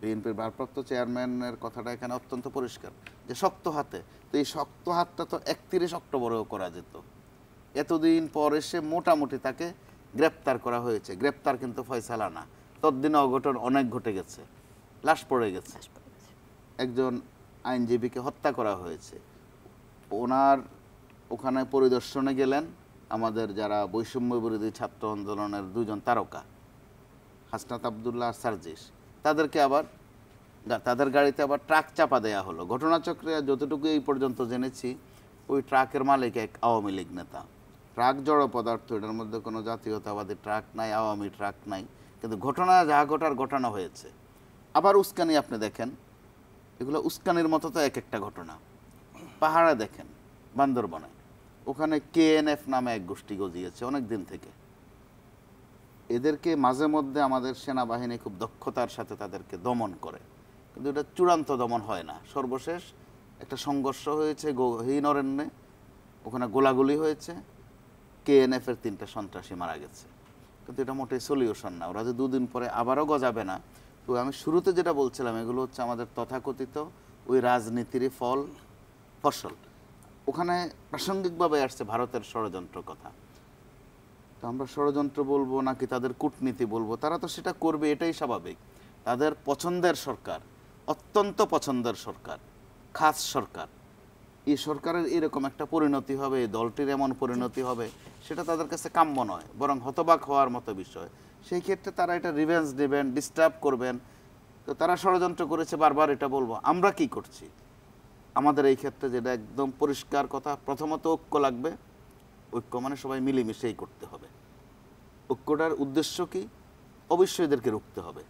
বিএনপির ভারপ্রাপ্ত চেয়ারম্যানের কথাটা এখানে অত্যন্ত পরিষ্কার যে শক্ত হাতে তো এই শক্ত হাতটা তো একত্রিশ অক্টোবরেও করা যেত এতদিন পর এসে মোটামুটি তাকে গ্রেপ্তার করা হয়েছে গ্রেপ্তার কিন্তু ফয়সালা না তদ্দিনে অঘটন অনেক ঘটে গেছে লাশ পড়ে গেছে একজন আইনজীবীকে হত্যা করা হয়েছে ওনার ওখানে পরিদর্শনে গেলেন আমাদের যারা বৈষম্য বিরোধী ছাত্র আন্দোলনের দুজন তারকা হাসনাত আবদুল্লাহ সার্জিশ তাদেরকে আবার তাদের গাড়িতে আবার ট্রাক চাপা দেয়া হলো ঘটনাচক্রে যতটুকু এই পর্যন্ত জেনেছি ওই ট্রাকের মালিক এক আওয়ামী লীগ নেতা ট্রাক জড় পদার্থ এটার মধ্যে কোনো জাতীয়তাবাদী ট্রাক নাই আওয়ামী ট্রাক নাই কিন্তু ঘটনা যা ঘটার ঘটনা হয়েছে আবার উস্কানি আপনি দেখেন এগুলো উস্কানির মতো তো এক একটা ঘটনা পাহাড়ে দেখেন বান্দরবনে ওখানে কে এন এফ নামে এক গোষ্ঠী গজিয়েছে অনেক দিন থেকে এদেরকে মাঝে মধ্যে আমাদের সেনাবাহিনী খুব দক্ষতার সাথে তাদেরকে দমন করে কিন্তু এটা চূড়ান্ত দমন হয় না সর্বশেষ একটা সংঘর্ষ হয়েছে হিনরেন্নে ওখানে গোলাগুলি হয়েছে কেএনএফের তিনটা সন্ত্রাসী মারা গেছে কিন্তু এটা মোটেই সলিউশন না ওরা যে দুদিন পরে আবারও গজাবে না তো আমি শুরুতে যেটা বলছিলাম এগুলো হচ্ছে আমাদের তথাকথিত ওই রাজনীতির ফল ফসল ওখানে প্রাসঙ্গিকভাবে আসছে ভারতের ষড়যন্ত্র কথা আমরা ষড়যন্ত্র বলবো নাকি তাদের কূটনীতি বলবো তারা তো সেটা করবে এটাই স্বাভাবিক তাদের পছন্দের সরকার অত্যন্ত পছন্দের সরকার খাস সরকার এই সরকারের এরকম একটা পরিণতি হবে দলটির এমন পরিণতি হবে সেটা তাদের কাছে কাম্য নয় বরং হতবাক হওয়ার মতো বিষয় সেই ক্ষেত্রে তারা এটা রিভেন্স দেবেন ডিস্টার্ব করবেন তো তারা ষড়যন্ত্র করেছে বারবার এটা বলবো আমরা কি করছি আমাদের এই ক্ষেত্রে যেটা একদম পরিষ্কার কথা প্রথমত ঐক্য লাগবে ঐক্য মানে সবাই মিলেমিশেই করতে হবে ঐক্যটার উদ্দেশ্য কি অবশ্যই এদেরকে রুখতে হবে